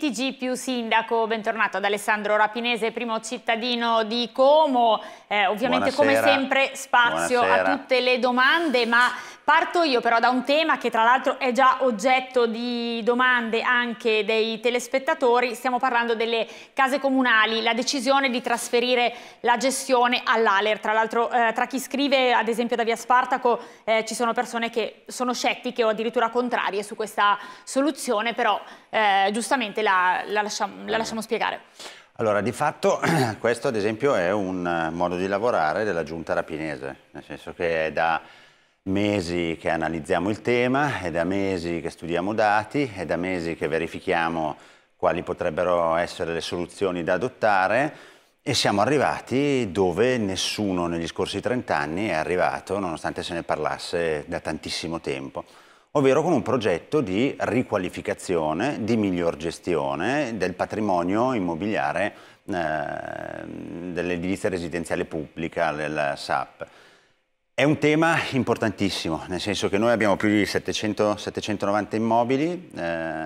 TG più Sindaco, bentornato ad Alessandro Rapinese, primo cittadino di Como. Eh, ovviamente Buonasera. come sempre spazio Buonasera. a tutte le domande, ma parto io però da un tema che tra l'altro è già oggetto di domande anche dei telespettatori, stiamo parlando delle case comunali, la decisione di trasferire la gestione all'Aler, tra l'altro eh, tra chi scrive ad esempio da Via Spartaco eh, ci sono persone che sono scettiche o addirittura contrarie su questa soluzione, però eh, giustamente la, la, lasciamo, la lasciamo spiegare. Allora, di fatto questo ad esempio è un eh, modo di lavorare della giunta rapinese, nel senso che è da mesi che analizziamo il tema, è da mesi che studiamo dati, è da mesi che verifichiamo quali potrebbero essere le soluzioni da adottare e siamo arrivati dove nessuno negli scorsi 30 anni è arrivato, nonostante se ne parlasse da tantissimo tempo ovvero con un progetto di riqualificazione, di miglior gestione del patrimonio immobiliare eh, dell'edilizia residenziale pubblica, del SAP. È un tema importantissimo, nel senso che noi abbiamo più di 700, 790 immobili, eh,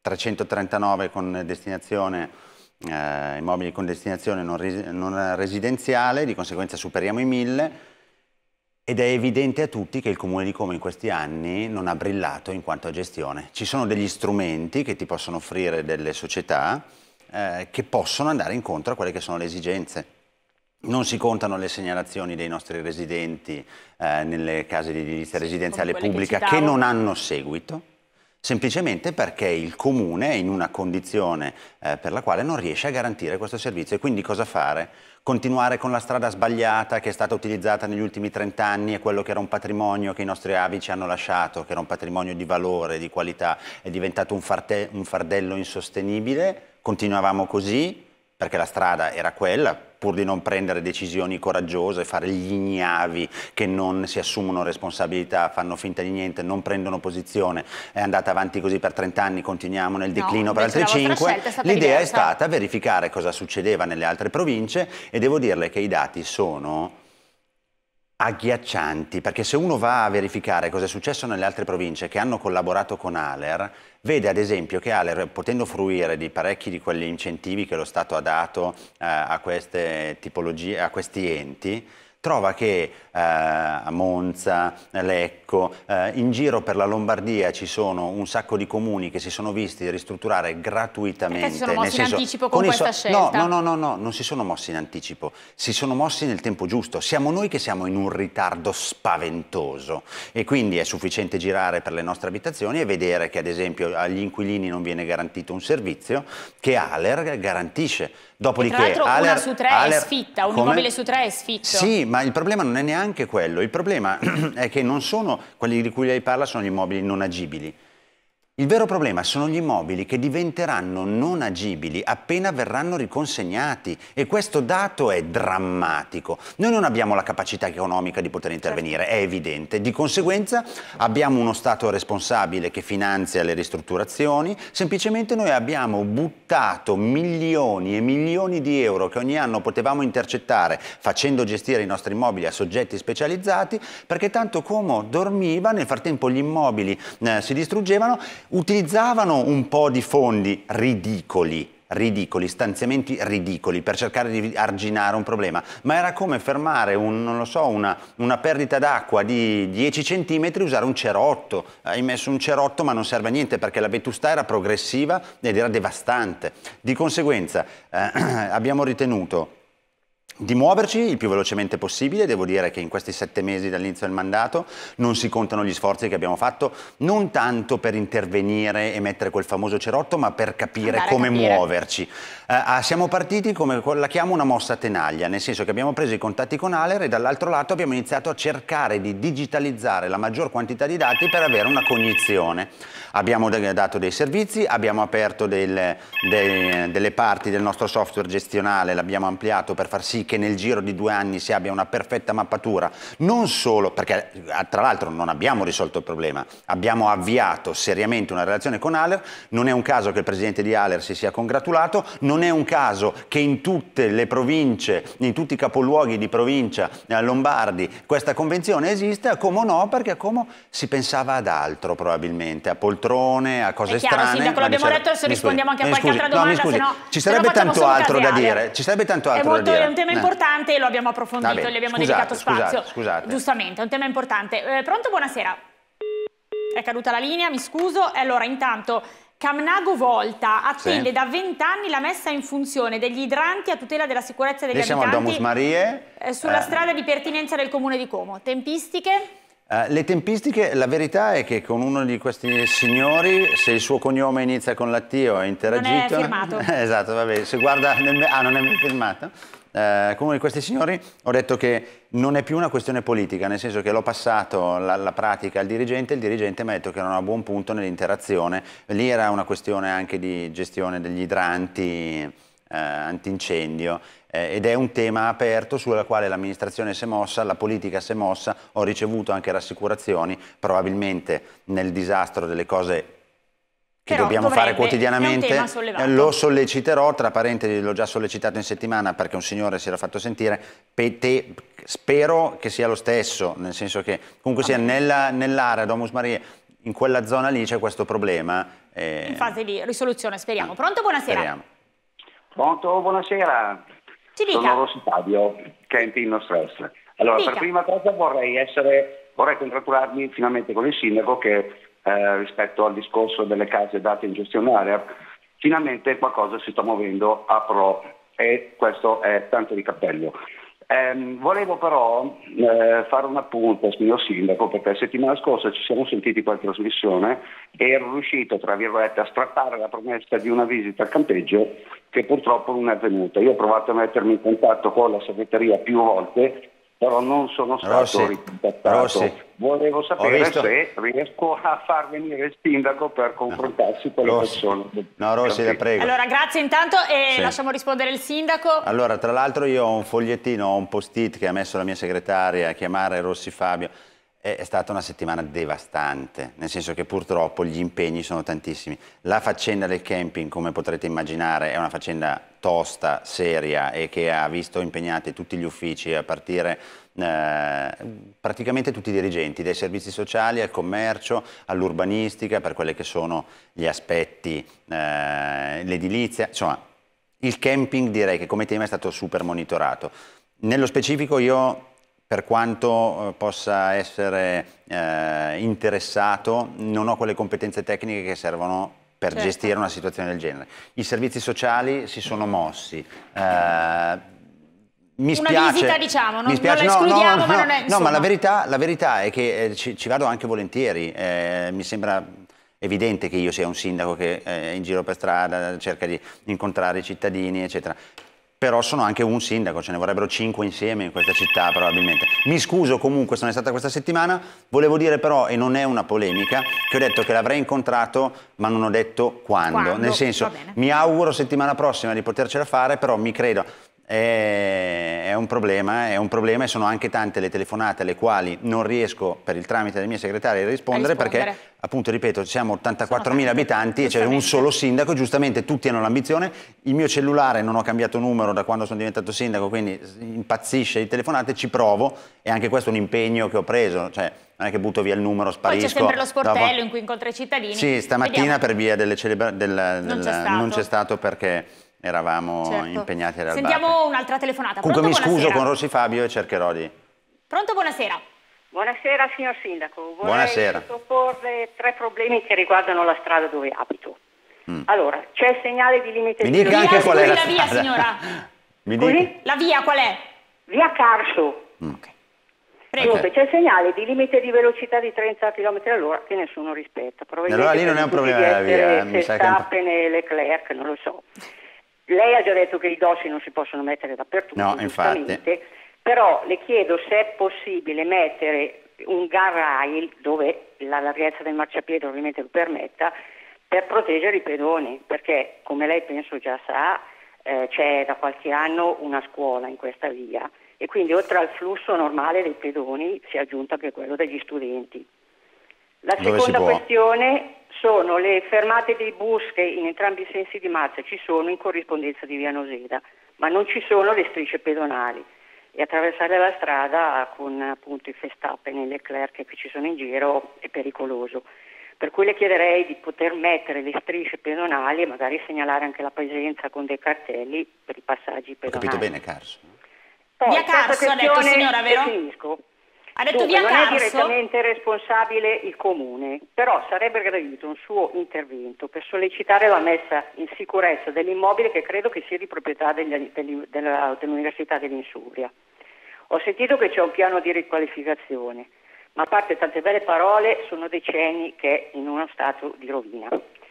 339 con destinazione, eh, immobili con destinazione non, res non, residenziale, di conseguenza superiamo i 1000, ed è evidente a tutti che il Comune di Como in questi anni non ha brillato in quanto a gestione. Ci sono degli strumenti che ti possono offrire delle società eh, che possono andare incontro a quelle che sono le esigenze. Non si contano le segnalazioni dei nostri residenti eh, nelle case di edilizia residenziale pubblica che, che non hanno seguito semplicemente perché il comune è in una condizione eh, per la quale non riesce a garantire questo servizio e quindi cosa fare? Continuare con la strada sbagliata che è stata utilizzata negli ultimi 30 anni e quello che era un patrimonio che i nostri avi ci hanno lasciato, che era un patrimonio di valore, di qualità, è diventato un, un fardello insostenibile, continuavamo così perché la strada era quella, pur di non prendere decisioni coraggiose, fare gli ignavi che non si assumono responsabilità, fanno finta di niente, non prendono posizione, è andata avanti così per 30 anni, continuiamo nel declino no, per altri 5, l'idea è stata verificare cosa succedeva nelle altre province e devo dirle che i dati sono agghiaccianti, perché se uno va a verificare cosa è successo nelle altre province che hanno collaborato con Aler, vede ad esempio che Aler, potendo fruire di parecchi di quegli incentivi che lo Stato ha dato eh, a, queste a questi enti, trova che eh, a Monza, Lecco, eh, in giro per la Lombardia ci sono un sacco di comuni che si sono visti ristrutturare gratuitamente. Perché si sono mossi senso, in anticipo con, con questa so scelta? No, no, no, no, non si sono mossi in anticipo, si sono mossi nel tempo giusto. Siamo noi che siamo in un ritardo spaventoso e quindi è sufficiente girare per le nostre abitazioni e vedere che ad esempio agli inquilini non viene garantito un servizio che Aler garantisce. Dopodiché, e tra l'altro una su tre Aller, è sfitta, un come? immobile su tre è sfitto. Sì, ma ma il problema non è neanche quello, il problema è che non sono quelli di cui lei parla sono gli immobili non agibili. Il vero problema sono gli immobili che diventeranno non agibili appena verranno riconsegnati e questo dato è drammatico. Noi non abbiamo la capacità economica di poter intervenire, è evidente. Di conseguenza abbiamo uno Stato responsabile che finanzia le ristrutturazioni, semplicemente noi abbiamo buttato milioni e milioni di euro che ogni anno potevamo intercettare facendo gestire i nostri immobili a soggetti specializzati perché tanto come dormiva, nel frattempo gli immobili eh, si distruggevano utilizzavano un po' di fondi ridicoli ridicoli, stanziamenti ridicoli per cercare di arginare un problema, ma era come fermare un, so, una, una, perdita d'acqua di 10 cm e usare un cerotto. Hai messo un cerotto ma non serve a niente perché la vetustà era progressiva ed era devastante. Di conseguenza eh, abbiamo ritenuto di muoverci il più velocemente possibile. Devo dire che in questi sette mesi dall'inizio del mandato non si contano gli sforzi che abbiamo fatto, non tanto per intervenire e mettere quel famoso cerotto, ma per capire Andare come capire. muoverci eh, ah, siamo partiti come la chiamo una mossa tenaglia, nel senso che abbiamo preso i contatti con Aller e dall'altro lato abbiamo iniziato a cercare di digitalizzare la maggior quantità di dati per avere una cognizione. Abbiamo dato dei servizi, abbiamo aperto del, de, delle parti del nostro software gestionale, l'abbiamo ampliato per far sì che nel giro di due anni si abbia una perfetta mappatura, non solo perché ah, tra l'altro non abbiamo risolto il problema, abbiamo avviato seriamente una relazione con Aller, non è un caso che il presidente di Aller si sia congratulato, non non è un caso che in tutte le province, in tutti i capoluoghi di provincia eh, lombardi, questa convenzione esista. a Como no, perché a Como si pensava ad altro probabilmente, a poltrone, a cose chiaro, strane. Sindaco, l'abbiamo detto, adesso mi rispondiamo scusi, anche a qualche scusi, altra domanda, no, sennò, ci sarebbe tanto altro da dire, ci sarebbe tanto altro molto, da dire. È un tema eh. importante e lo abbiamo approfondito, Vabbè, gli abbiamo scusate, dedicato spazio. Scusate, scusate. Giustamente, è un tema importante. Eh, pronto, buonasera. È caduta la linea, mi scuso. Allora, intanto Camnago Volta attende sì. da 20 anni la messa in funzione degli idranti a tutela della sicurezza degli Lì siamo abitanti siamo a Domus Marie. Eh, sulla eh. strada di pertinenza del comune di Como. Tempistiche? Uh, le tempistiche, la verità è che con uno di questi signori, se il suo cognome inizia con la T è interagito... Non è firmato. esatto, vabbè, se guarda... Nel... Ah, non è firmato? eh, con uno di questi signori ho detto che non è più una questione politica, nel senso che l'ho passato alla pratica al dirigente, il dirigente mi ha detto che non a buon punto nell'interazione, lì era una questione anche di gestione degli idranti eh, antincendio eh, ed è un tema aperto sulla quale l'amministrazione si è mossa, la politica si è mossa, ho ricevuto anche rassicurazioni, probabilmente nel disastro delle cose che Però dobbiamo dovrebbe, fare quotidianamente, eh, lo solleciterò, tra parentesi l'ho già sollecitato in settimana perché un signore si era fatto sentire, te, spero che sia lo stesso, nel senso che comunque sia nell'area nell Domus Maria, in quella zona lì c'è questo problema. Eh... In fase di risoluzione, speriamo. Mm. Pronto, buonasera. Speriamo. Pronto, buonasera. Ci dica. Sono Rossi Fabio, Kentino Stress. Allora, dica. per prima cosa vorrei essere, vorrei congratularmi finalmente con il sindaco che eh, rispetto al discorso delle case date in gestionaria, finalmente qualcosa si sta muovendo a pro e questo è tanto di cappello. Eh, volevo però eh, fare un appunto, signor Sindaco, perché la settimana scorsa ci siamo sentiti qua in trasmissione e ero riuscito, tra virgolette, a strappare la promessa di una visita al campeggio che purtroppo non è avvenuta. Io ho provato a mettermi in contatto con la segreteria più volte però non sono stato Rossi, ricontattato. Rossi, Volevo sapere se riesco a far venire il sindaco per confrontarsi con Rossi. le persone. No, Rossi, la prego. Allora, grazie intanto e sì. lasciamo rispondere il sindaco. Allora, tra l'altro io ho un fogliettino, ho un post-it che ha messo la mia segretaria a chiamare Rossi Fabio è stata una settimana devastante, nel senso che purtroppo gli impegni sono tantissimi. La faccenda del camping, come potrete immaginare, è una faccenda tosta, seria e che ha visto impegnati tutti gli uffici a partire eh, praticamente tutti i dirigenti, dai servizi sociali al commercio, all'urbanistica, per quelli che sono gli aspetti, eh, l'edilizia, insomma il camping direi che come tema è stato super monitorato. Nello specifico io per quanto eh, possa essere eh, interessato, non ho quelle competenze tecniche che servono per certo. gestire una situazione del genere. I servizi sociali si sono mossi. Eh, mi spiace, una visita diciamo, non, mi spiace, non la escludiamo no, no, ma non è... No, ma la verità, la verità è che eh, ci, ci, vado anche volentieri, eh, mi sembra evidente che io sia un sindaco che eh, in giro per strada cerca di incontrare i cittadini, eccetera però sono anche un sindaco, ce ne vorrebbero cinque insieme in questa città probabilmente. Mi scuso comunque se non è stata questa settimana, volevo dire però, e non è una polemica, che ho detto che l'avrei incontrato ma non ho detto quando, quando? nel senso mi auguro settimana prossima di potercela fare, però mi credo, è un problema, è un problema e sono anche tante le telefonate alle quali non riesco per il tramite della mia segretaria a rispondere, rispondere. perché appunto ripeto siamo 84.000 abitanti e c'è un solo sindaco, giustamente tutti hanno l'ambizione, il mio cellulare non ho cambiato numero da quando sono diventato sindaco quindi impazzisce di telefonate, ci provo e anche questo è un impegno che ho preso, cioè non è che butto via il numero, sparisco. Poi c'è sempre lo sportello dopo... in cui incontro i cittadini. Sì, stamattina Vediamo. per via delle celebrazioni Del, del... non c'è stato. stato perché eravamo certo. impegnati ad Sentiamo un'altra telefonata. Comunque mi buonasera. scuso con Rossi Fabio e cercherò di... Pronto, buonasera. Buonasera signor Sindaco, vorrei buonasera. sottoporre tre problemi che riguardano la strada dove abito. Mm. Allora, c'è il segnale di limite... Mi dica di anche qual è la, la via, signora. Mi dica. La via qual è? Via Carso. Mm. Okay. Okay. C'è il segnale di limite di velocità di 30 km all'ora che nessuno rispetta. Allora lì non è un problema della via. Mi sa che... Leclerc, non lo so. Lei ha già detto che i dossi non si possono mettere dappertutto, no, infatti. però le chiedo se è possibile mettere un garrail dove la larghezza del marciapiede ovviamente lo permetta per proteggere i pedoni, perché come lei penso già sa eh, c'è da qualche anno una scuola in questa via e quindi oltre al flusso normale dei pedoni si è aggiunto anche quello degli studenti. La dove seconda questione sono le fermate dei bus che in entrambi i sensi di marcia ci sono in corrispondenza di via Noseda, ma non ci sono le strisce pedonali e attraversare la strada con appunto i Festappen e le Clerche che ci sono in giro è pericoloso. Per cui le chiederei di poter mettere le strisce pedonali e magari segnalare anche la presenza con dei cartelli per i passaggi pedonali. Ho capito bene Carso. Poi, via Carso ha detto signora, vero? Finisco. Ha detto Dunque, Biancarso... Non è direttamente responsabile il comune, però sarebbe gradito un suo intervento per sollecitare la messa in sicurezza dell'immobile che credo che sia di proprietà degli, degli, della, dell'Università dell'Insuria. Ho sentito che c'è un piano di riqualificazione, ma a parte tante belle parole, sono decenni che è in uno stato di rovina.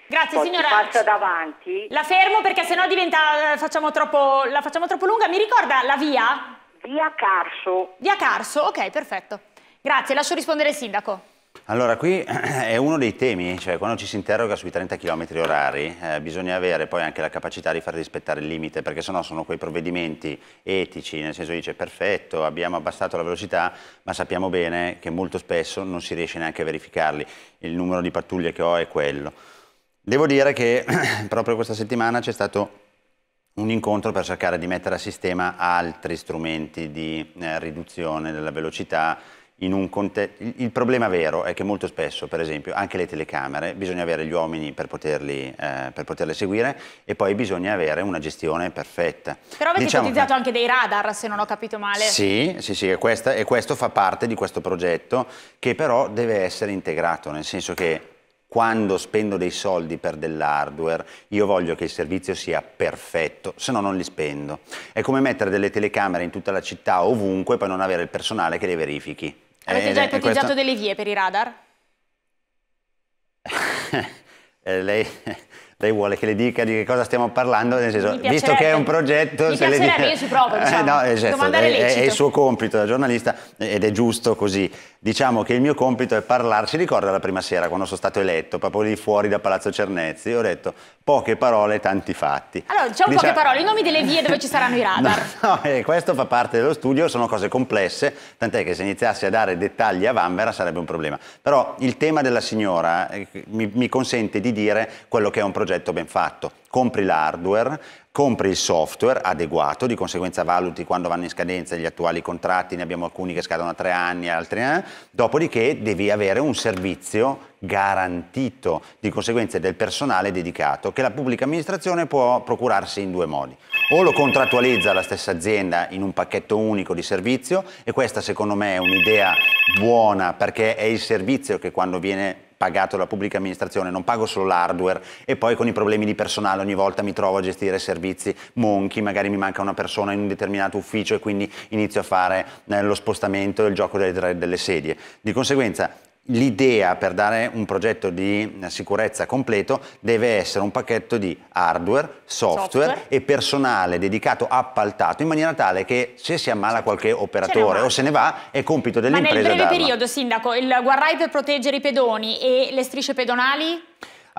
Grazie Poi signora. Passa davanti. La fermo perché sennò diventa, eh, facciamo troppo, la facciamo troppo lunga. Mi ricorda la via Via Carso. Via Carso, ok, perfetto. Grazie, lascio rispondere il sindaco. Allora, qui è uno dei temi, cioè quando ci si interroga sui 30 km orari eh, bisogna avere poi anche la capacità di far rispettare il limite, perché sennò sono quei provvedimenti etici, nel senso dice perfetto, abbiamo abbassato la velocità, ma sappiamo bene che molto spesso non si riesce neanche a verificarli, il numero di pattuglie che ho è quello. Devo dire che proprio questa settimana c'è stato un incontro per cercare di mettere a sistema altri strumenti di eh, riduzione della velocità. il problema vero è che molto spesso, per esempio, anche le telecamere, bisogna avere gli uomini per, poterli, eh, per poterle seguire e poi bisogna avere una gestione perfetta. Però avete diciamo utilizzato anche dei radar, se non ho capito male. Sì, sì, sì, questa, e questo fa parte di questo progetto che però deve essere integrato, nel senso che quando spendo dei soldi per dell'hardware, io voglio che il servizio sia perfetto, se no non li spendo. È come mettere delle telecamere in tutta la città, ovunque, e poi non avere il personale che le verifichi. Avete eh, già ipotizzato questo... delle vie per i radar? eh, lei lei vuole che le dica di che cosa stiamo parlando, nel senso, visto che è un progetto... Mi se piacerebbe, dica... io ci provo, eh, diciamo, no, esatto, è, è, il suo compito da giornalista ed è giusto così. Diciamo che il mio compito è parlarci, ricorda la prima sera quando sono stato eletto, proprio lì fuori da Palazzo Cernezzi, ho detto poche parole, tanti fatti. Allora, diciamo, diciamo... poche parole, i nomi delle vie dove ci saranno i radar. no, no eh, questo fa parte dello studio, sono cose complesse, tant'è che se iniziassi a dare dettagli a Vanvera sarebbe un problema. Però il tema della signora mi, mi consente di dire quello che è un progetto progetto ben fatto. Compri l'hardware, compri il software adeguato, di conseguenza valuti quando vanno in scadenza gli attuali contratti, ne abbiamo alcuni che scadono a tre anni, altri eh, dopodiché devi avere un servizio garantito, di conseguenza del personale dedicato, che la pubblica amministrazione può procurarsi in due modi. O lo contrattualizza la stessa azienda in un pacchetto unico di servizio e questa secondo me è un'idea buona perché è il servizio che quando viene pagato dalla pubblica amministrazione, non pago solo l'hardware e poi con i problemi di personale ogni volta mi trovo a gestire servizi monchi, magari mi manca una persona in un determinato ufficio e quindi inizio a fare eh, lo spostamento e il gioco delle, delle sedie. Di conseguenza l'idea per dare un progetto di sicurezza completo deve essere un pacchetto di hardware, software, software. e personale dedicato, appaltato, in maniera tale che se si ammala certo. qualche operatore o se ne va, è compito dell'impresa Ma nel breve periodo, Sindaco, il guardrail per proteggere i pedoni e le strisce pedonali?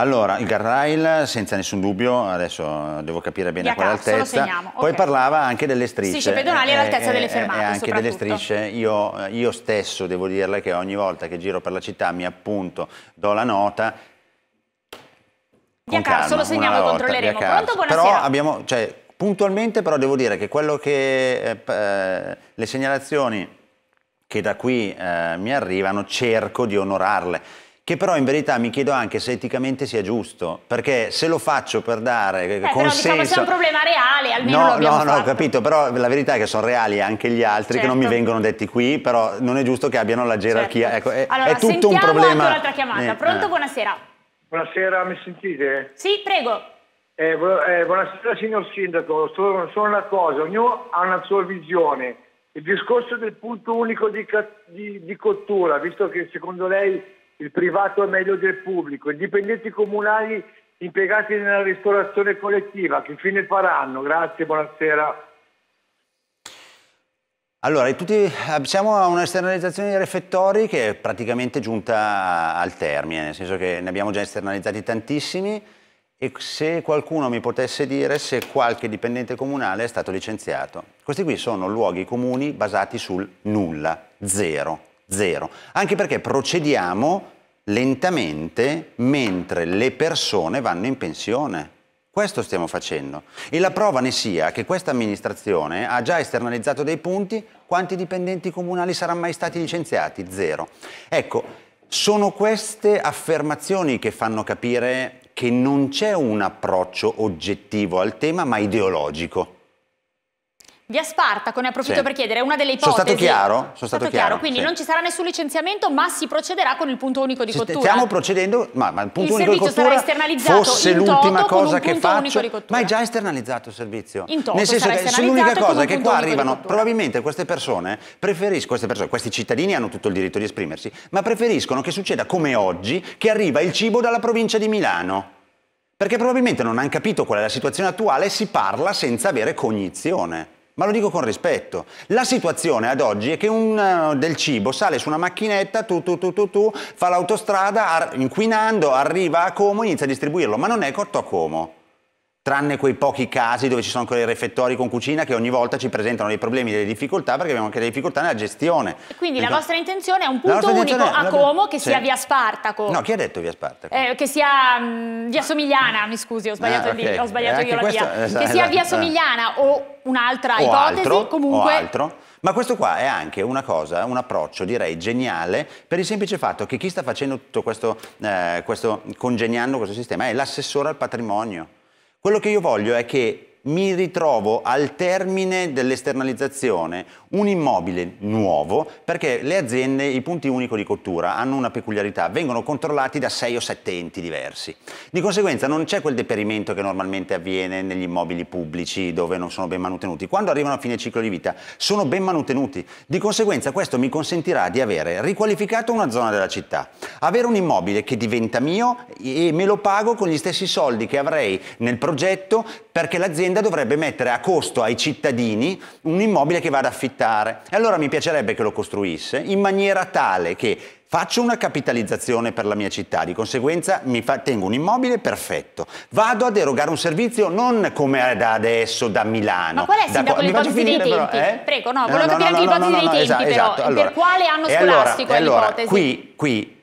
Allora, il guardrail senza nessun dubbio, adesso devo capire bene qual è l'altezza. Poi okay. parlava anche delle strisce. Strisce pedonali eh, all'altezza eh, delle eh, fermate. E anche delle strisce. Io, io stesso devo dirle che ogni volta che giro per la città mi appunto, do la nota Via Carso lo segniamo, controlleremo. Pronto, buonasera. Però abbiamo, cioè, puntualmente però devo dire che quello che eh, le segnalazioni che da qui eh, mi arrivano cerco di onorarle che però in verità mi chiedo anche se eticamente sia giusto, perché se lo faccio per dare eh, consenso... Però diciamo c'è un problema reale, almeno No, no, no, ho capito, però la verità è che sono reali anche gli altri certo. che non mi certo. vengono detti qui, però non è giusto che abbiano la certo. gerarchia, certo. ecco, è, allora, è tutto un problema... Allora, un'altra chiamata, eh, pronto, eh. buonasera. Buonasera, mi sentite? Sì, prego. eh, eh buonasera signor Sindaco, sono, sono una cosa, ognuno ha una sua visione. Il discorso del punto unico di, di, di cottura, visto che secondo lei il privato è meglio del pubblico, i dipendenti comunali impiegati nella ristorazione collettiva, che fine faranno? Grazie, buonasera. Allora, tutti, eh, siamo a un'esternalizzazione dei refettori che è praticamente giunta al termine, nel senso che ne abbiamo già esternalizzati tantissimi e se qualcuno mi potesse dire se qualche dipendente comunale è stato licenziato. Questi qui sono luoghi comuni basati sul nulla, zero zero. Anche perché procediamo lentamente mentre le persone vanno in pensione. Questo stiamo facendo. E la prova ne sia che questa amministrazione ha già esternalizzato dei punti, quanti dipendenti comunali saranno mai stati licenziati? Zero. Ecco, sono queste affermazioni che fanno capire che non c'è un approccio oggettivo al tema, ma ideologico. Via Sparta, ne approfitto sì. per chiedere, è una delle ipotesi. Sono stato chiaro? Sono stato, stato chiaro, chiaro, Quindi sì. non ci sarà nessun licenziamento, ma si procederà con il punto unico di cottura. Stiamo procedendo, ma, ma il punto il unico di cottura... Il servizio sarà esternalizzato fosse l'ultima cosa che faccio... Ma è già esternalizzato il servizio. In toto Nel senso che l'unica cosa è che qua arrivano, probabilmente queste persone, queste persone, questi cittadini hanno tutto il diritto di esprimersi, ma preferiscono che succeda come oggi, che arriva il cibo dalla provincia di Milano perché probabilmente non hanno capito qual è la situazione attuale e si parla senza avere cognizione ma lo dico con rispetto. La situazione ad oggi è che un, eh, del cibo sale su una macchinetta, tu, tu, tu, tu, tu fa l'autostrada, ar inquinando, arriva a Como, e inizia a distribuirlo, ma non è corto a Como tranne quei pochi casi dove ci sono ancora i refettori con cucina che ogni volta ci presentano dei problemi, delle difficoltà, perché abbiamo anche delle difficoltà nella gestione. Quindi perché... la vostra intenzione è un punto unico a Como che sì. sia via Spartaco. No, chi ha detto via Spartaco? Eh, che sia mh, mm, via Somigliana, mi scusi, ho sbagliato, ah, okay. il, ho sbagliato eh, io la questo, esatto. via. Esatto, eh. che sia via Somigliana eh. o un'altra o ipotesi, altro, comunque... O altro. Ma questo qua è anche una cosa, un approccio direi geniale per il semplice fatto che chi sta facendo tutto questo, eh, questo congegnando questo sistema è l'assessore al patrimonio quello che io voglio è che mi ritrovo al termine dell'esternalizzazione un immobile nuovo perché le aziende, i punti unico di cottura hanno una peculiarità, vengono controllati da 6 o 7 enti diversi. Di conseguenza non c'è quel deperimento che normalmente avviene negli immobili pubblici dove non sono ben manutenuti. Quando arrivano a fine ciclo di vita sono ben manutenuti. Di conseguenza questo mi consentirà di avere riqualificato una zona della città, avere un immobile che diventa mio e me lo pago con gli stessi soldi che avrei nel progetto perché l'azienda l'azienda dovrebbe mettere a costo ai cittadini un immobile che vada ad affittare. E allora mi piacerebbe che lo costruisse in maniera tale che Faccio una capitalizzazione per la mia città, di conseguenza fa, tengo un immobile perfetto. Vado ad erogare un servizio non come da adesso da Milano. Ma qual è il sindaco dei tempi? eh? Prego, no, volevo no, no, capire no, anche l'ipotesi dei tempi esatto, però. Esatto. Allora, per quale anno scolastico allora, è l'ipotesi? Allora, qui, qui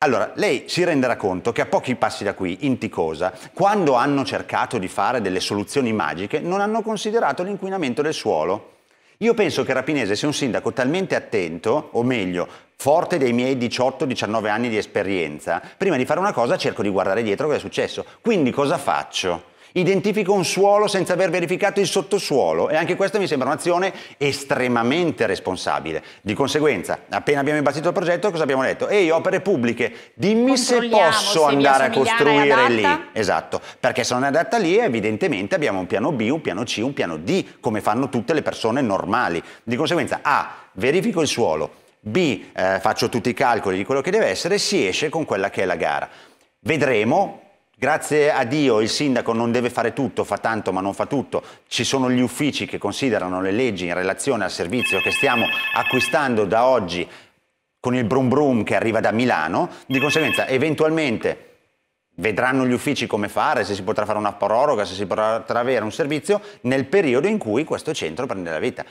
allora, lei si renderà conto che a pochi passi da qui, in Ticosa, quando hanno cercato di fare delle soluzioni magiche, non hanno considerato l'inquinamento del suolo. Io penso che Rapinese sia un sindaco talmente attento, o meglio, forte dei miei 18-19 anni di esperienza, prima di fare una cosa cerco di guardare dietro cosa è successo. Quindi cosa faccio? identifico un suolo senza aver verificato il sottosuolo e anche questa mi sembra un'azione estremamente responsabile. Di conseguenza, appena abbiamo imbastito il progetto, cosa abbiamo detto? Ehi, opere pubbliche, dimmi se posso se andare a costruire lì. Esatto, perché se non è adatta lì, evidentemente abbiamo un piano B, un piano C, un piano D, come fanno tutte le persone normali. Di conseguenza, A, verifico il suolo. B, eh, faccio tutti i calcoli di quello che deve essere, si esce con quella che è la gara. Vedremo Grazie a Dio il sindaco non deve fare tutto, fa tanto ma non fa tutto. Ci sono gli uffici che considerano le leggi in relazione al servizio che stiamo acquistando da oggi con il brum brum che arriva da Milano, di conseguenza eventualmente vedranno gli uffici come fare, se si potrà fare una proroga, se si potrà avere un servizio nel periodo in cui questo centro prende la vita.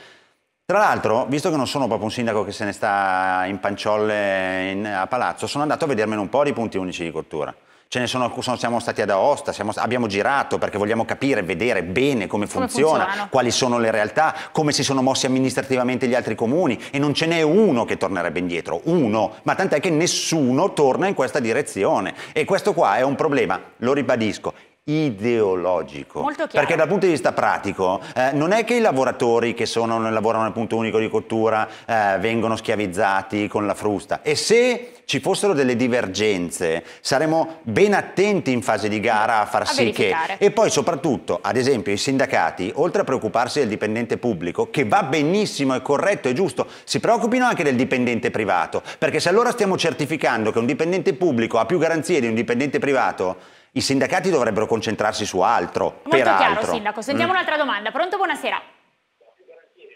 Tra l'altro, visto che non sono proprio un sindaco che se ne sta in panciolle in, a palazzo, sono andato a vedermene un po' di punti unici di cottura ce ne sono, siamo stati ad Aosta, siamo, abbiamo girato perché vogliamo capire, vedere bene come, come funziona, funziona, quali sono le realtà, come si sono mossi amministrativamente gli altri comuni e non ce n'è uno che tornerebbe indietro, uno, ma tant'è che nessuno torna in questa direzione e questo qua è un problema, lo ribadisco, ideologico. Molto chiaro. Perché dal punto di vista pratico eh, non è che i lavoratori che sono, lavorano nel punto unico di cottura eh, vengono schiavizzati con la frusta. E se ci fossero delle divergenze, saremmo ben attenti in fase di gara a far a sì verificare. che... E poi soprattutto, ad esempio, i sindacati, oltre a preoccuparsi del dipendente pubblico, che va benissimo, è corretto, è giusto, si preoccupino anche del dipendente privato. Perché se allora stiamo certificando che un dipendente pubblico ha più garanzie di un dipendente privato, i sindacati dovrebbero concentrarsi su altro. Molto peraltro. chiaro, Sindaco. Sentiamo mm. un'altra domanda. Pronto? Buonasera.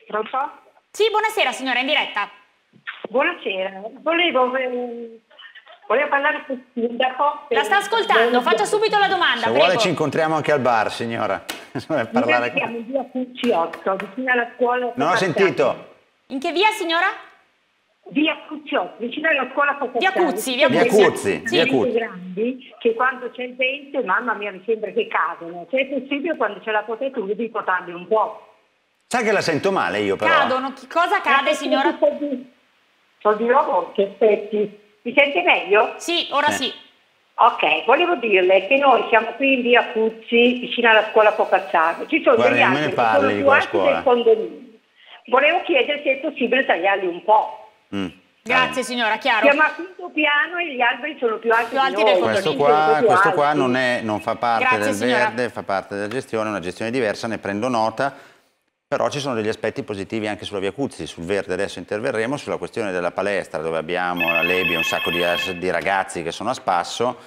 Pronto? Sì, buonasera signora, in diretta. Buonasera, volevo, eh, volevo parlare con il sindaco. La sta ascoltando, faccia subito la domanda. Se prego. vuole ci incontriamo anche al bar signora. parlare... Siamo via Pucciotto, vicino alla scuola. Non ho sentito. In che via signora? Via Cuzziotti, oh, vicino alla scuola Via Cuzzi, via Cuzzi. Via Cuzzi. grandi che quando c'è il vento, mamma mia, mi sembra che cadono. Se è possibile, quando c'è la potatura, di potarli un po'. Sai che la sento male io, però. Cadono, cosa cade, signora? Sono di nuovo che aspetti. Mi sente meglio? Sì, ora eh. sì. Ok, volevo dirle che noi siamo qui in via Cuzzi, vicino alla scuola Focazzano. Ci sono Guarda, degli altri che sono più alti del condominio. Volevo chiedere se è possibile tagliarli un po'. Mm. Grazie signora, chiaro. Siamo a quinto piano e gli alberi sono più alti, più alti del Questo qua, questo qua non, è, non, fa parte Grazie, del signora. verde, fa parte della gestione, è una gestione diversa, ne prendo nota. Però ci sono degli aspetti positivi anche sulla via Cuzzi, sul verde adesso interverremo, sulla questione della palestra dove abbiamo la Lebbia, un sacco di, di, ragazzi che sono a spasso.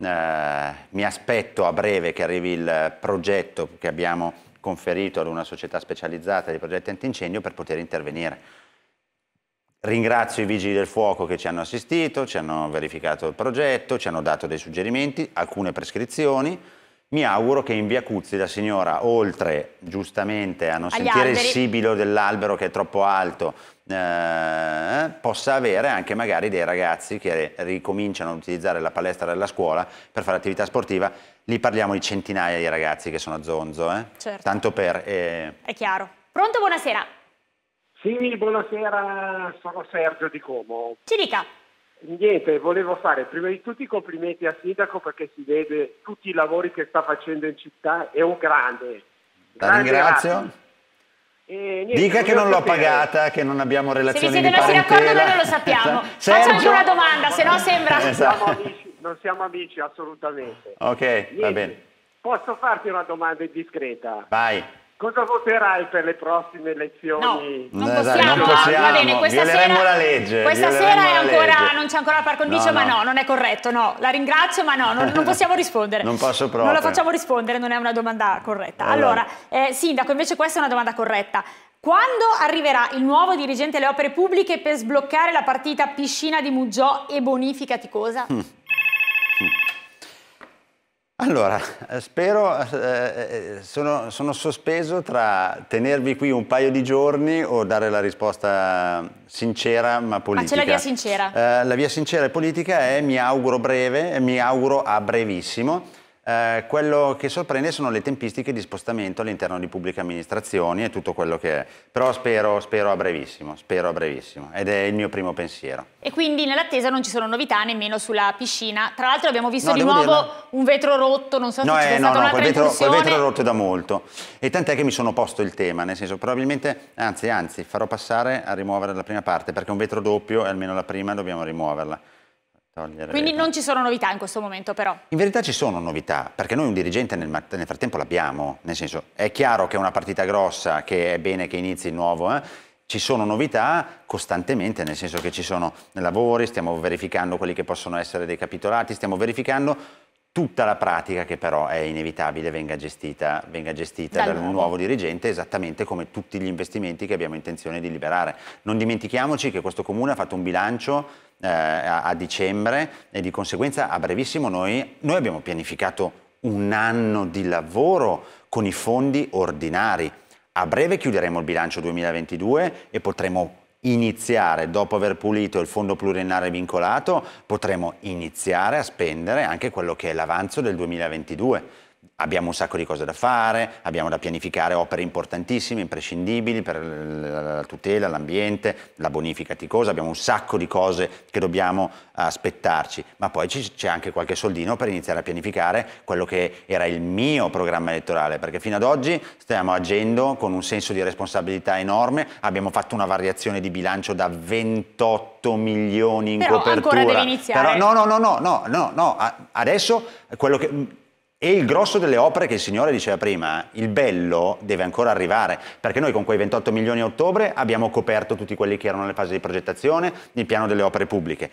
Eh, mi aspetto a breve che arrivi il progetto che abbiamo conferito ad una società specializzata di progetti antincendio per poter intervenire Ringrazio i vigili del fuoco che ci hanno assistito, ci hanno verificato il progetto, ci hanno dato dei suggerimenti, alcune prescrizioni. Mi auguro che in via Cuzzi la signora, oltre giustamente a non sentire alberi. il sibilo dell'albero che è troppo alto, eh, possa avere anche magari dei ragazzi che ricominciano ad utilizzare la palestra della scuola per fare attività sportiva. Lì parliamo di centinaia di ragazzi che sono a zonzo, eh? certo. tanto per... Eh... È chiaro. Pronto, buonasera. Sì, buonasera, sono Sergio di Como. Ci dica. Niente, volevo fare prima di tutto i complimenti al sindaco perché si vede tutti i lavori che sta facendo in città, è un grande. La ringrazio. Niente, Dica che non l'ho pagata, che non abbiamo relazioni di parentela. Se non si d'accordo noi non lo sappiamo. Sergio... Faccio anche una domanda, se no sembra... Esatto. Non, siamo amici, non siamo amici, assolutamente. Ok, Niente. va bene. Posso farti una domanda indiscreta? Vai. Cosa voterai per le prossime elezioni? No, non possiamo, non possiamo. va bene, questa sera, la legge. Questa sera ancora, non c'è ancora la par condicio, no, ma no. no. non è corretto, no. La ringrazio, ma no, non, non possiamo rispondere. non posso proprio. Non la facciamo rispondere, non è una domanda corretta. Allora, allora eh, Sindaco, invece questa è una domanda corretta. Quando arriverà il nuovo dirigente delle opere pubbliche per sbloccare la partita piscina di Muggiò e bonifica Ticosa? Mm. Allora, spero, eh, eh, sono, sono, sospeso tra tenervi qui un paio di giorni o dare la risposta sincera ma politica. Ma c'è la via sincera. Eh, la via sincera e politica è mi auguro breve, mi auguro a brevissimo. Eh, quello che sorprende sono le tempistiche di spostamento all'interno di pubbliche amministrazioni e tutto quello che è. Però spero, spero a brevissimo, spero a brevissimo. Ed è il mio primo pensiero. E quindi nell'attesa non ci sono novità nemmeno sulla piscina. Tra l'altro abbiamo visto no, di nuovo dirlo. un vetro rotto, non so no, se eh, c'è no, stata no, quel vetro, quel vetro, rotto da molto. E tant'è che mi sono posto il tema, nel senso probabilmente, anzi, anzi, farò passare a rimuovere la prima parte, perché un vetro doppio e almeno la prima dobbiamo rimuoverla togliere. Quindi non ci sono novità in questo momento però? In verità ci sono novità, perché noi un dirigente nel, nel frattempo l'abbiamo, nel senso è chiaro che è una partita grossa, che è bene che inizi il nuovo, eh? ci sono novità costantemente, nel senso che ci sono lavori, stiamo verificando quelli che possono essere dei capitolati, stiamo verificando tutta la pratica che però è inevitabile venga gestita, venga gestita dal, dal nuovo dirigente esattamente come tutti gli investimenti che abbiamo intenzione di liberare. Non dimentichiamoci che questo comune ha fatto un bilancio eh, a, a, dicembre e di conseguenza a brevissimo noi, noi abbiamo pianificato un anno di lavoro con i fondi ordinari. A breve chiuderemo il bilancio 2022 e potremo iniziare, dopo aver pulito il fondo pluriennale vincolato, potremo iniziare a spendere anche quello che è l'avanzo del 2022 abbiamo un sacco di cose da fare, abbiamo da pianificare opere importantissime, imprescindibili per la tutela, l'ambiente, la bonifica ticosa, abbiamo un sacco di cose che dobbiamo aspettarci, ma poi c'è anche qualche soldino per iniziare a pianificare quello che era il mio programma elettorale, perché fino ad oggi stiamo agendo con un senso di responsabilità enorme, abbiamo fatto una variazione di bilancio da 28 milioni in Però copertura. Però no, no, no, no, no, no, no, adesso quello che e il grosso delle opere che il Signore diceva prima, il bello deve ancora arrivare, perché noi con quei 28 milioni a ottobre abbiamo coperto tutti quelli che erano le fasi di progettazione, il piano delle opere pubbliche.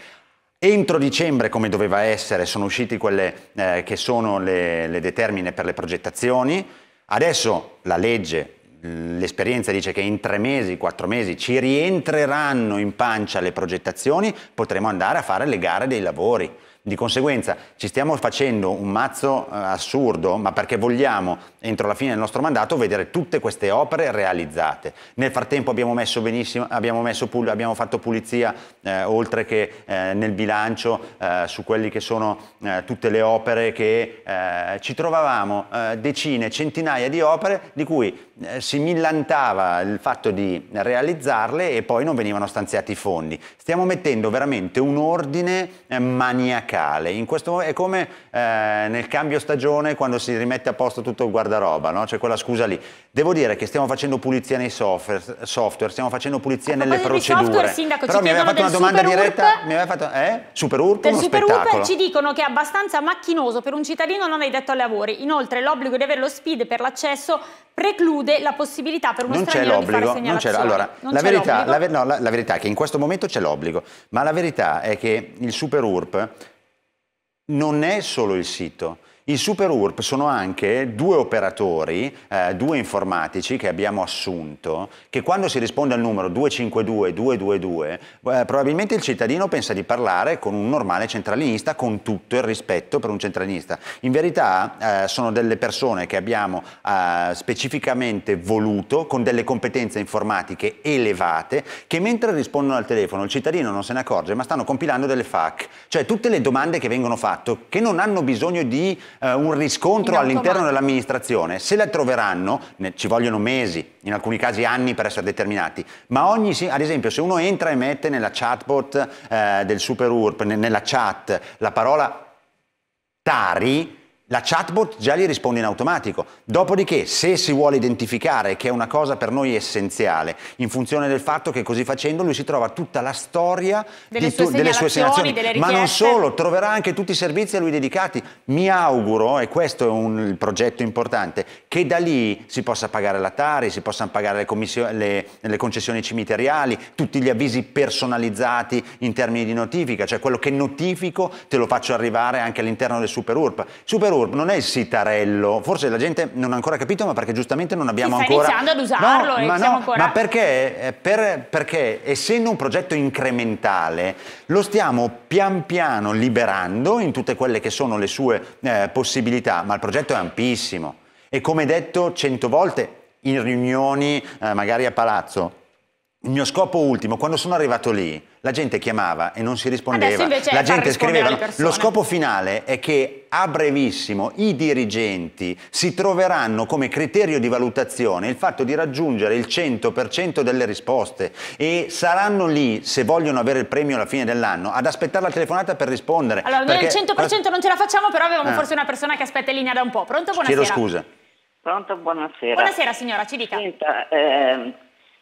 Entro dicembre, come doveva essere, sono uscite quelle eh, che sono le, le determine per le progettazioni. Adesso la legge, l'esperienza dice che in tre mesi, quattro mesi ci rientreranno in pancia le progettazioni, potremo andare a fare le gare dei lavori. Di conseguenza ci stiamo facendo un mazzo eh, assurdo, ma perché vogliamo, entro la fine del nostro mandato, vedere tutte queste opere realizzate. Nel frattempo abbiamo, messo abbiamo, messo, abbiamo fatto pulizia, eh, oltre che eh, nel bilancio, eh, su quelle che sono eh, tutte le opere che eh, ci trovavamo, decine, centinaia di opere, di cui eh, si millantava il fatto di realizzarle e poi non venivano stanziati i fondi. Stiamo mettendo veramente un ordine eh, maniacale. In questo, è come eh, nel cambio stagione quando si rimette a posto tutto il guardaroba, no? c'è cioè, quella scusa lì. Devo dire che stiamo facendo pulizia nei software, software stiamo facendo pulizia a nelle procedure. Software, sindaco, Però mi aveva fatto una domanda diretta, mi aveva fatto, eh? Super URP, del Super URP ci dicono che è abbastanza macchinoso per un cittadino non addetto ai lavori, inoltre l'obbligo di avere lo speed per l'accesso preclude la possibilità per uno non straniero di fare segnalazione. Allora, la verità, la, no, la, la verità è che in questo momento c'è l'obbligo, ma la verità è che il Super URP non è solo il sito, i Super URP sono anche due operatori, eh, due informatici che abbiamo assunto, che quando si risponde al numero 252 222, eh, probabilmente il cittadino pensa di parlare con un normale centralinista, con tutto il rispetto per un centralinista. In verità eh, sono delle persone che abbiamo eh, specificamente voluto, con delle competenze informatiche elevate, che mentre rispondono al telefono il cittadino non se ne accorge, ma stanno compilando delle FAC, cioè tutte le domande che vengono fatte, che non hanno bisogno di eh, un riscontro all'interno dell'amministrazione, se la troveranno, ne, ci vogliono mesi, in alcuni casi anni per essere determinati, ma ogni, ad esempio se uno entra e mette nella chatbot eh, del super URP, nella chat, la parola Tari, la chatbot già gli risponde in automatico, dopodiché se si vuole identificare che è una cosa per noi essenziale, in funzione del fatto che così facendo lui si trova tutta la storia delle, sue, tu, segnalazioni, delle sue segnalazioni, delle ma non solo, troverà anche tutti i servizi a lui dedicati. Mi auguro, e questo è un progetto importante, che da lì si possa pagare la Tari, si possano pagare le, le, le concessioni cimiteriali, tutti gli avvisi personalizzati in termini di notifica, cioè quello che notifico te lo faccio arrivare anche all'interno del Super URP. Super l'orb non è il sitarello, forse la gente non ha ancora capito, ma perché giustamente non abbiamo si ancora... iniziando ad usarlo no, ma, no, ancora... ma perché, eh, per, perché essendo un progetto incrementale lo stiamo pian piano liberando in tutte quelle che sono le sue eh, possibilità, ma il progetto è ampissimo e come detto cento volte in riunioni eh, magari a palazzo il mio scopo ultimo, quando sono arrivato lì, la gente chiamava e non si rispondeva, la gente scriveva. Lo scopo finale è che a brevissimo i dirigenti si troveranno come criterio di valutazione il fatto di raggiungere il 100% delle risposte e saranno lì, se vogliono avere il premio alla fine dell'anno, ad aspettare la telefonata per rispondere. Allora, perché... noi il 100% non ce la facciamo, però avevamo eh. forse una persona che aspetta in linea da un po'. Pronto, buonasera. Chiedo scusa. Pronto, buonasera. Buonasera signora, ci dica. Senta, eh...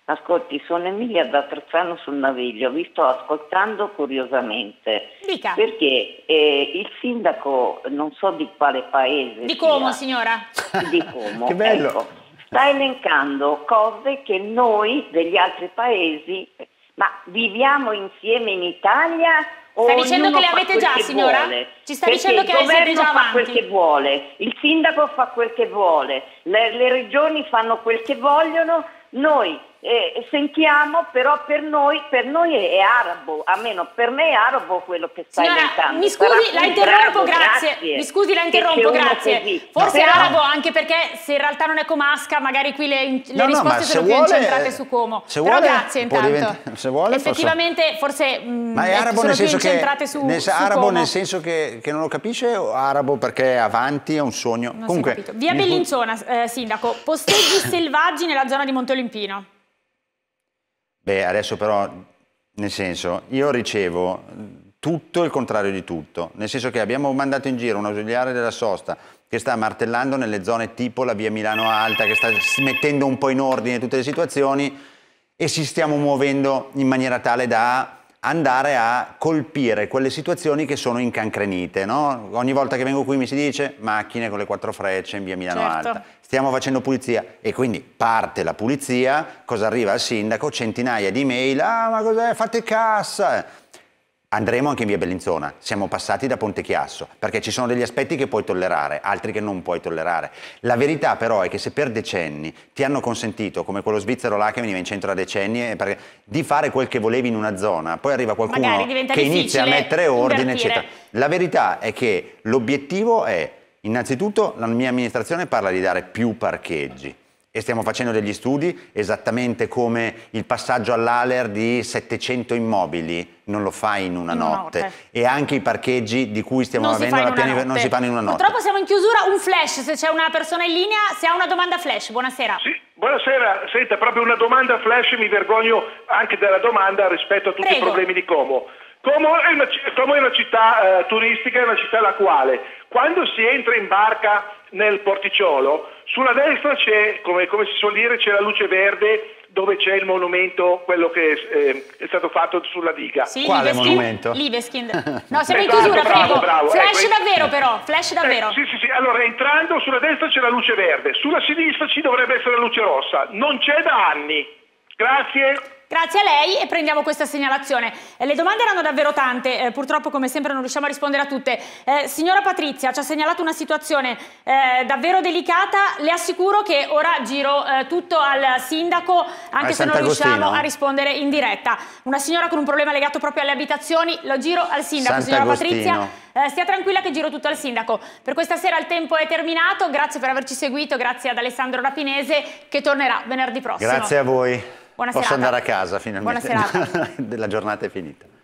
Ascolti, sono Emilia da Trezzano sul Naviglio, vi sto ascoltando curiosamente. Dica. Perché eh, il sindaco, non so di quale paese. Di Como, sia, signora. Di Como. che bello. Ecco, sta elencando cose che noi degli altri paesi, ma viviamo insieme in Italia Sta dicendo che le avete già, signora? Vuole. Ci sta Perché dicendo che siete già avanti. Il governo fa quel che vuole, il sindaco fa quel che vuole, le, le regioni fanno quel che vogliono, noi eh, sentiamo però per noi, per noi è, arabo, almeno per me è arabo quello che stai Signora, Mi scusi, la interrompo, bravo, grazie. grazie. Mi scusi, la interrompo, grazie. Così. Forse no, però... arabo anche perché se in realtà non è comasca, magari qui le, le no, risposte no, sono più incentrate su Como. Se però vuole, grazie intanto. Diventa, se vuole, Effettivamente posso... forse mh, mm, Ma è arabo nel senso che, su, nel, su arabo Como. nel senso che, che, non lo capisce o arabo perché è avanti, è un sogno. Non Comunque, Via Bellinzona, eh, sindaco, posteggi selvaggi nella zona di Monte Olimpino. Beh, adesso però, nel senso, io ricevo tutto il contrario di tutto, nel senso che abbiamo mandato in giro un ausiliare della sosta che sta martellando nelle zone tipo la via Milano Alta, che sta mettendo un po' in ordine tutte le situazioni e ci stiamo muovendo in maniera tale da andare a colpire quelle situazioni che sono incancrenite. No? Ogni volta che vengo qui mi si dice macchine con le quattro frecce in via Milano certo. Alta, stiamo facendo pulizia e quindi parte la pulizia, cosa arriva al sindaco? Centinaia di mail, ah ma cos'è, fate cassa! Andremo anche in via Bellinzona, siamo passati da Ponte Chiasso, perché ci sono degli aspetti che puoi tollerare, altri che non puoi tollerare. La verità però è che se per decenni ti hanno consentito, come quello svizzero là che veniva in centro da decenni, eh, di fare quel che volevi in una zona, poi arriva qualcuno che inizia a mettere ordine, invertire. eccetera. La verità è che l'obiettivo è, innanzitutto la mia amministrazione parla di dare più parcheggi, e stiamo facendo degli studi esattamente come il passaggio all'Aler di 700 immobili non lo fai in una, in notte. notte. e anche i parcheggi di cui stiamo non avendo la pianificazione non si fanno in una notte purtroppo siamo in chiusura un flash se c'è una persona in linea se ha una domanda flash buonasera sì, buonasera senta proprio una domanda flash mi vergogno anche della domanda rispetto a tutti Prego. i problemi di Como Como è una, Como è una città eh, turistica, è una città la quale quando si entra in barca nel porticciolo sulla destra c'è, come, come, si suol dire, c'è la luce verde dove c'è il monumento, quello che eh, è stato fatto sulla diga. Sì, Quale Liveskin? monumento? Liveskin. No, siamo esatto, in chiusura, esatto, bravo, prego. Bravo, flash ecco, davvero eh. però, flash eh, davvero. Eh, sì, sì, sì, allora entrando sulla destra c'è la luce verde, sulla sinistra ci dovrebbe essere la luce rossa, non c'è da anni. Grazie. Grazie a lei e prendiamo questa segnalazione. Eh, le domande erano davvero tante, eh, purtroppo come sempre non riusciamo a rispondere a tutte. Eh, signora Patrizia ci ha segnalato una situazione eh, davvero delicata, le assicuro che ora giro eh, tutto al sindaco anche se non riusciamo a rispondere in diretta. Una signora con un problema legato proprio alle abitazioni, lo giro al sindaco. Signora Patrizia, eh, stia tranquilla che giro tutto al sindaco. Per questa sera il tempo è terminato, grazie per averci seguito, grazie ad Alessandro Rapinese che tornerà venerdì prossimo. Grazie a voi. Buona Posso andare a casa finalmente. Buona La giornata è finita.